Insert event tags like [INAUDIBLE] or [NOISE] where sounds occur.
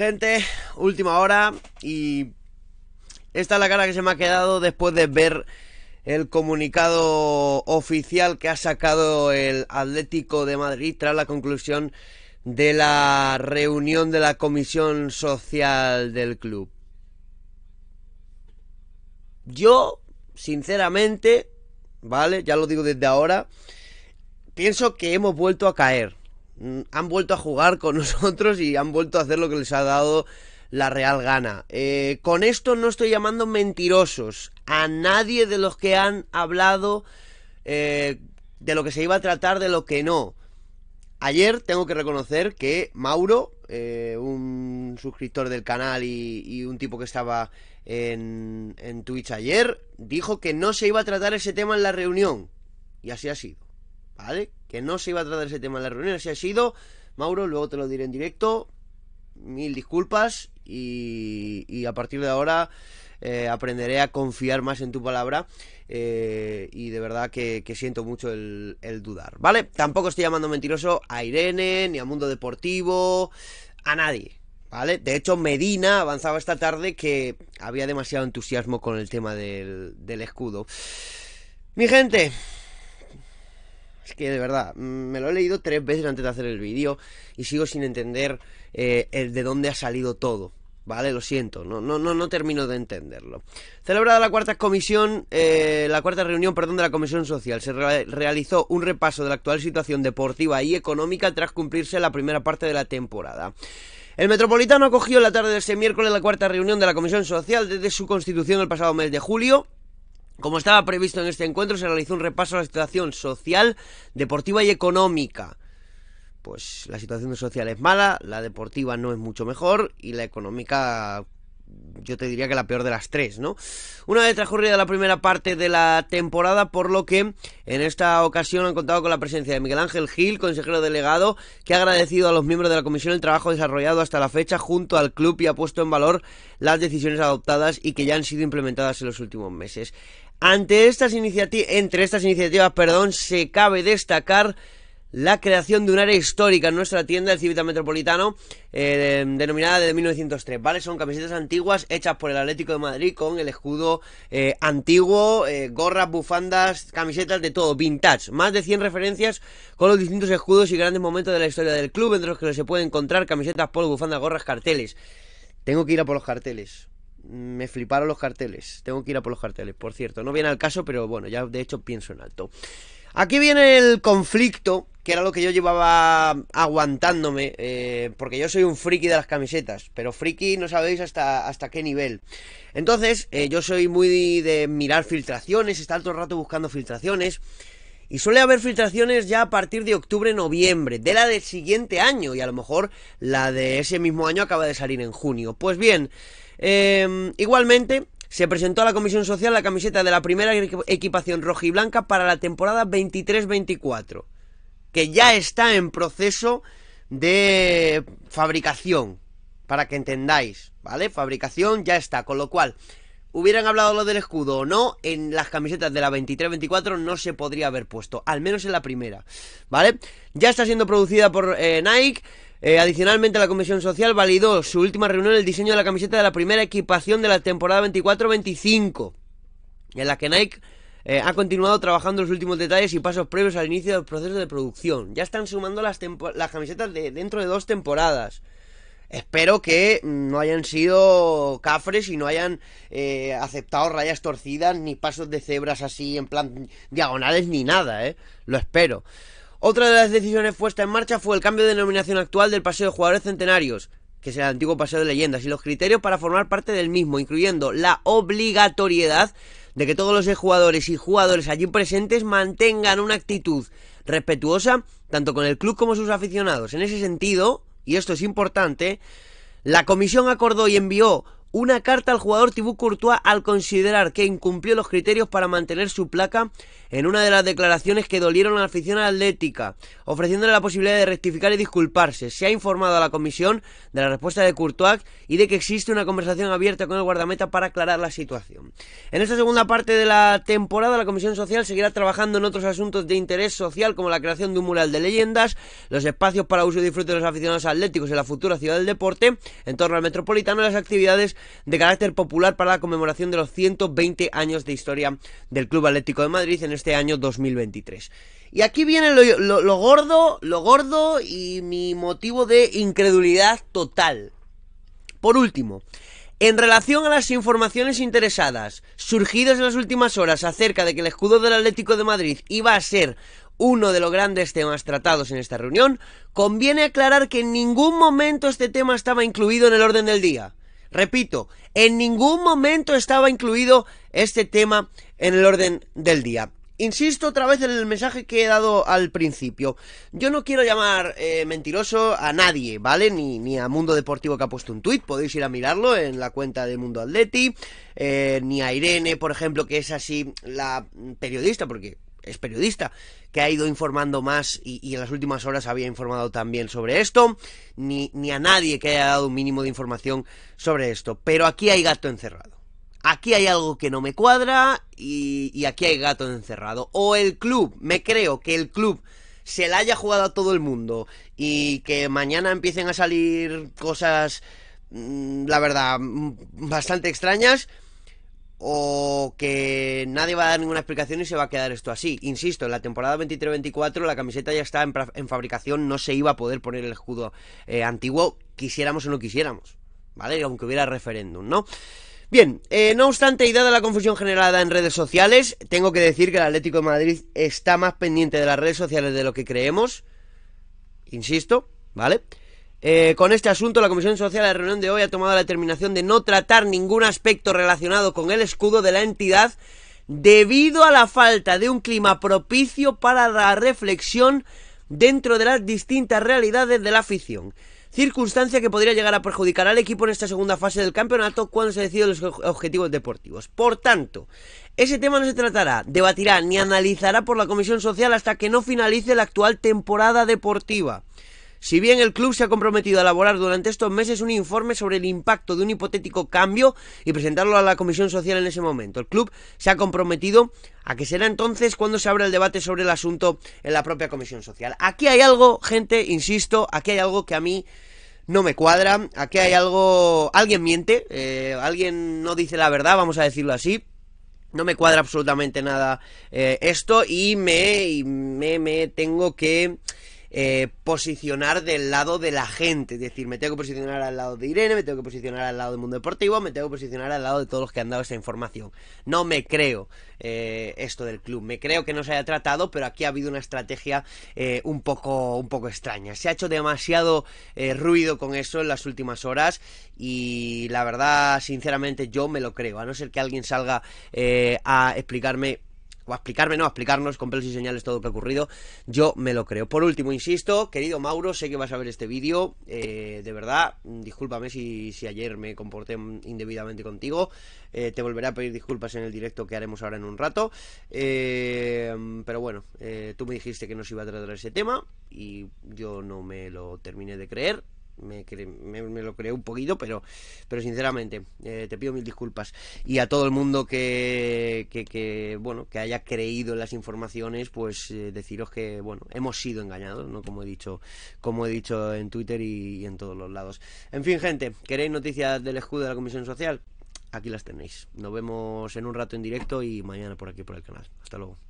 Gente, última hora y esta es la cara que se me ha quedado después de ver el comunicado oficial que ha sacado el Atlético de Madrid tras la conclusión de la reunión de la comisión social del club. Yo, sinceramente, ¿vale? Ya lo digo desde ahora, pienso que hemos vuelto a caer. Mm, han vuelto a jugar con [LAUGHS] nosotros y han vuelto a hacer lo que les ha dado la Real gana. Eh, con esto no estoy llamando mentirosos a nadie de los que han hablado eh, de lo que se iba a tratar, de lo que no. Ayer tengo que reconocer que Mauro, eh, un suscriptor del canal y, un tipo que estaba en, en Twitch ayer, dijo que no se iba a tratar ese tema en la reunión. Y así ha sido. ¿vale? Que no se iba a tratar ese tema en la reunión, así ha sido. Mauro, luego te lo diré en directo. Mil disculpas y, a partir de ahora eh, aprenderé a confiar más en tu palabra eh, y de verdad que, siento mucho el, dudar, ¿vale? Tampoco estoy llamando mentiroso a Irene, ni a Mundo Deportivo, a nadie, ¿vale? De hecho, Medina avanzaba esta tarde que había demasiado entusiasmo con el tema del escudo. Mi gente, que de verdad, me lo he leído tres veces antes de hacer el vídeo y sigo sin entender eh, el de dónde ha salido todo. Vale, lo siento, no, no, no, termino de entenderlo. Celebrada la cuarta comisión, eh, la cuarta reunión, perdón, de la Comisión Social, se realizó un repaso de la actual situación deportiva y económica tras cumplirse la primera parte de la temporada. El Metropolitano acogió la tarde de este miércoles la cuarta reunión de la Comisión Social desde su constitución el pasado mes de julio como estaba previsto en este encuentro, se realizó un repaso a la situación social, deportiva y económica. Pues la situación social es mala, la deportiva no es mucho mejor y la económica yo te diría que la peor de las tres, ¿no? Una vez transcurrida la primera parte de la temporada, por lo que en esta ocasión han contado con la presencia de Miguel Ángel Gil, consejero delegado, que ha agradecido a los miembros de la comisión el trabajo desarrollado hasta la fecha junto al club y ha puesto en valor las decisiones adoptadas y que ya han sido implementadas en los últimos meses. Ante estas iniciativas, entre estas iniciativas, perdón, se cabe destacar la creación de un área histórica en nuestra tienda del Civita Metropolitano, eh, denominada de 1903, ¿vale? Son camisetas antiguas hechas por el Atlético de Madrid con el escudo eh, antiguo, eh, gorras, bufandas, camisetas, de todo, vintage. Más de 100 referencias con los distintos escudos y grandes momentos de la historia del club, entre los que se pueden encontrar camisetas, polo, bufandas, gorras, carteles. Tengo que ir a por los carteles me fliparon los carteles. Tengo que ir a por los carteles, por cierto. No viene al caso, pero bueno, ya de hecho pienso en alto. Aquí viene el conflicto, que era lo que yo llevaba aguantándome, eh, porque yo soy un friki de las camisetas, pero friki no sabéis hasta, hasta qué nivel. Entonces, eh, yo soy muy de mirar filtraciones, estar todo el rato buscando filtraciones. Y suele haber filtraciones ya a partir de octubre, noviembre, de la del siguiente año, y a lo mejor la de ese mismo año acaba de salir en junio. Pues bien, eh, igualmente se presentó a la Comisión Social la camiseta de la primera equipación roja y blanca para la temporada 23-24, que ya está en proceso de fabricación, para que entendáis, ¿vale? Fabricación ya está, con lo cual, hubieran hablado lo del escudo o no, en las camisetas de la 23-24 no se podría haber puesto, al menos en la primera, ¿vale? Ya está siendo producida por eh, Nike. Eh, adicionalmente, la Comisión Social validó su última reunión el diseño de la camiseta de la primera equipación de la temporada 24-25, en la que Nike eh, ha continuado trabajando los últimos detalles y pasos previos al inicio del proceso de producción. Ya están sumando las, las camisetas de dentro de dos temporadas. Espero que no hayan sido cafres y no hayan eh, aceptado rayas torcidas ni pasos de cebras así en plan diagonales ni nada, ¿eh? Lo espero. Otra de las decisiones puestas en marcha fue el cambio de denominación actual del Paseo de Jugadores Centenarios, que es el antiguo Paseo de Leyendas, y los criterios para formar parte del mismo, incluyendo la obligatoriedad de que todos los jugadores y jugadores allí presentes mantengan una actitud respetuosa tanto con el club como sus aficionados. En ese sentido, y esto es importante, la comisión acordó y envió una carta al jugador Tibú Courtois al considerar que incumplió los criterios para mantener su placa en una de las declaraciones que dolieron a la afición atlética, ofreciéndole la posibilidad de rectificar y disculparse. Se ha informado a la comisión de la respuesta de Courtois y de que existe una conversación abierta con el guardameta para aclarar la situación. En esta segunda parte de la temporada, la comisión social seguirá trabajando en otros asuntos de interés social como la creación de un mural de leyendas, los espacios para uso y disfrute de los aficionados atléticos en la futura ciudad del deporte, en torno al metropolitano y las actividades de carácter popular para la conmemoración de los 120 años de historia del Club Atlético de Madrid en este año 2023. Y aquí viene lo, gordo, lo gordo y mi motivo de incredulidad total. Por último, en relación a las informaciones interesadas surgidas en las últimas horas acerca de que el escudo del Atlético de Madrid iba a ser uno de los grandes temas tratados en esta reunión, conviene aclarar que en ningún momento este tema estaba incluido en el orden del día. Repito, en ningún momento estaba incluido este tema en el orden del día. Insisto otra vez en el mensaje que he dado al principio. Yo no quiero llamar eh, mentiroso a nadie, ¿vale? Ni, ni, a Mundo Deportivo que ha puesto un tuit, podéis ir a mirarlo en la cuenta de Mundo Atleti, eh, ni a Irene, por ejemplo, que es así la periodista, porque es periodista, que ha ido informando más y, en las últimas horas había informado también sobre esto, ni, a nadie que haya dado un mínimo de información sobre esto. Pero aquí hay gato encerrado. Aquí hay algo que no me cuadra y, y aquí hay gato encerrado. O el club, me creo que el club se la haya jugado a todo el mundo y que mañana empiecen a salir cosas, mm, la verdad, mm, bastante extrañas o que nadie va a dar ninguna explicación y se va a quedar esto así. Insisto, en la temporada 23-24 la camiseta ya está en, fabricación, no se iba a poder poner el escudo eh, antiguo, quisiéramos o no quisiéramos, ¿vale? Aunque hubiera referéndum, ¿no? Bien, eh, no obstante, y dada la confusión generada en redes sociales, tengo que decir que el Atlético de Madrid está más pendiente de las redes sociales de lo que creemos. Insisto, ¿vale? Eh, con este asunto, la Comisión Social de la reunión de hoy ha tomado la determinación de no tratar ningún aspecto relacionado con el escudo de la entidad debido a la falta de un clima propicio para la reflexión dentro de las distintas realidades de la afición. Circunstancia que podría llegar a perjudicar al equipo en esta segunda fase del campeonato cuando se deciden los objetivos deportivos. Por tanto, ese tema no se tratará, debatirá ni analizará por la Comisión Social hasta que no finalice la actual temporada deportiva. Si bien el club se ha comprometido a elaborar durante estos meses un informe sobre el impacto de un hipotético cambio y presentarlo a la Comisión Social en ese momento, el club se ha comprometido a que será entonces cuando se abra el debate sobre el asunto en la propia Comisión Social. Aquí hay algo, gente, insisto, aquí hay algo que a mí no me cuadra, aquí hay algo, alguien miente, eh, alguien no dice la verdad, vamos a decirlo así. No me cuadra absolutamente nada eh, esto y me, me tengo que eh, posicionar del lado de la gente. Es decir, me tengo que posicionar al lado de Irene, me tengo que posicionar al lado del mundo deportivo, me tengo que posicionar al lado de todos los que han dado esta información. No me creo eh, esto del club. Me creo que no se haya tratado, pero aquí ha habido una estrategia eh, un, poco, un poco extraña. Se ha hecho demasiado ruido con eso en las últimas horas y la verdad, sinceramente, yo me lo creo. A no ser que alguien salga a explicarme a explicarme, no, a explicarnos con pelos y señales todo lo que ha ocurrido, yo me lo creo. Por último, insisto, querido Mauro, sé que vas a ver este vídeo, eh, de verdad, discúlpame si, si, ayer me comporté indebidamente contigo, eh, te volveré a pedir disculpas en el directo que haremos ahora en un rato, eh, pero bueno, tú me dijiste que nos iba a tratar ese tema y yo no me lo terminé de creer, me, lo creo un poquito, pero, pero sinceramente, eh, te pido mil disculpas. Y a todo el mundo que, que, bueno, que haya creído en las informaciones, pues eh, deciros que, bueno, hemos sido engañados, ¿no? Como he dicho, como he dicho en Twitter y en todos los lados. En fin, gente, ¿queréis noticias del escudo de la Comisión Social? Aquí las tenéis. Nos vemos en un rato en directo y mañana por aquí por el canal. Hasta luego.